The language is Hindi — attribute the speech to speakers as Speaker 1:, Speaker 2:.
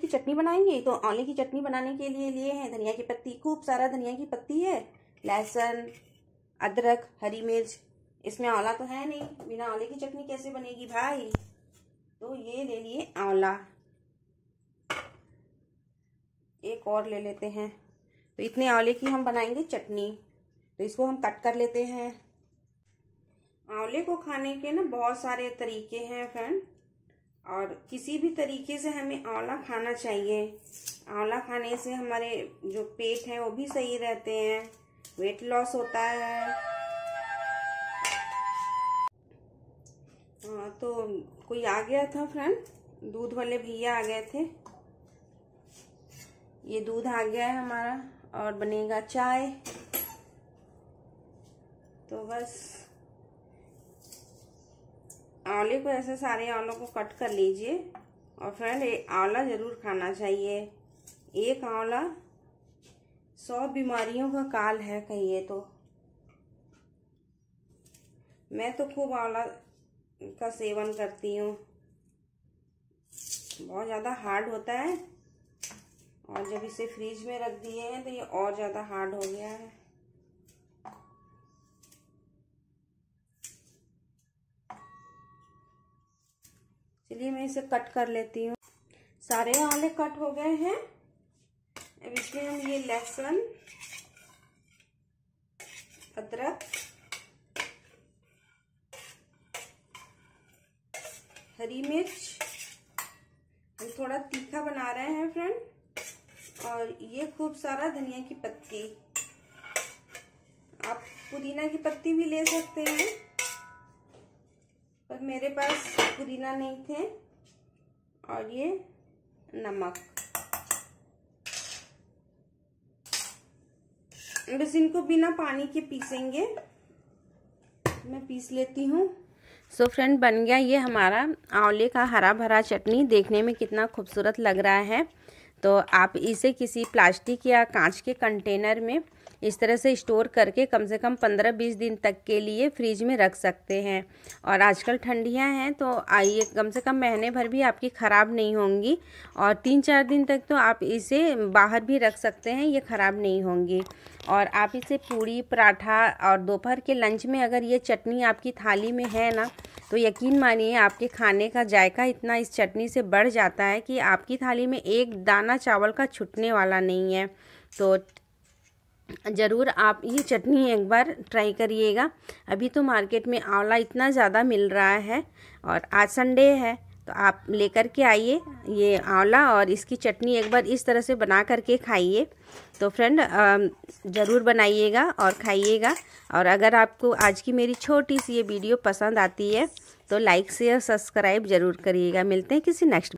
Speaker 1: की चटनी बनाएंगे तो आंवले की चटनी बनाने के लिए लिए हैं धनिया की पत्ती खूब सारा धनिया की पत्ती है लहसुन अदरक हरी मिर्च इसमें आंवला तो है नहीं बिना आंवले की चटनी कैसे बनेगी भाई तो ये ले लिए आंवला एक और ले लेते हैं तो इतने आंवले की हम बनाएंगे चटनी तो इसको हम कट कर लेते हैं आंवले को खाने के ना बहुत सारे तरीके हैं फ्रेंड और किसी भी तरीके से हमें आंवला खाना चाहिए आंवला खाने से हमारे जो पेट है वो भी सही रहते हैं वेट लॉस होता है हाँ, तो कोई आ गया था फ्रेंड दूध वाले भैया आ गए थे ये दूध आ गया है हमारा और बनेगा चाय तो बस आंवले को ऐसे सारे आंवलों को कट कर लीजिए और फ्रेंड आंवला ज़रूर खाना चाहिए एक आंवला सौ बीमारियों का काल है कहिए तो मैं तो खूब आंवला का सेवन करती हूँ बहुत ज़्यादा हार्ड होता है और जब इसे फ्रिज में रख दिए हैं तो ये और ज़्यादा हार्ड हो गया है चलिए मैं इसे कट कर लेती हूँ सारे आले कट हो गए हैं अब इसमें हम ये लहसुन अदरक हरी मिर्च हम थोड़ा तीखा बना रहे हैं फ्रेंड और ये खूब सारा धनिया की पत्ती आप पुदीना की पत्ती भी ले सकते हैं पर मेरे पास पुदीना नहीं थे और ये नमक बस इनको बिना पानी के पीसेंगे मैं पीस लेती हूँ सो so फ्रेंड बन गया ये हमारा आंवले का हरा भरा चटनी देखने में कितना खूबसूरत लग रहा है तो आप इसे किसी प्लास्टिक या कांच के कंटेनर में इस तरह से स्टोर करके कम से कम पंद्रह बीस दिन तक के लिए फ्रिज में रख सकते हैं और आजकल ठंडियां हैं तो आइए कम से कम महीने भर भी आपकी ख़राब नहीं होंगी और तीन चार दिन तक तो आप इसे बाहर भी रख सकते हैं ये ख़राब नहीं होंगी और आप इसे पूड़ी पराठा और दोपहर के लंच में अगर ये चटनी आपकी थाली में है ना तो यकीन मानिए आपके खाने का जायका इतना इस चटनी से बढ़ जाता है कि आपकी थाली में एक दाना चावल का छुटने वाला नहीं है तो ज़रूर आप ये चटनी एक बार ट्राई करिएगा अभी तो मार्केट में आंवला इतना ज़्यादा मिल रहा है और आज संडे है तो आप लेकर के आइए ये आंवला और इसकी चटनी एक बार इस तरह से बना करके खाइए तो फ्रेंड ज़रूर बनाइएगा और खाइएगा और अगर आपको आज की मेरी छोटी सी ये वीडियो पसंद आती है तो लाइक शेयर सब्सक्राइब ज़रूर करिएगा मिलते हैं किसी नेक्स्ट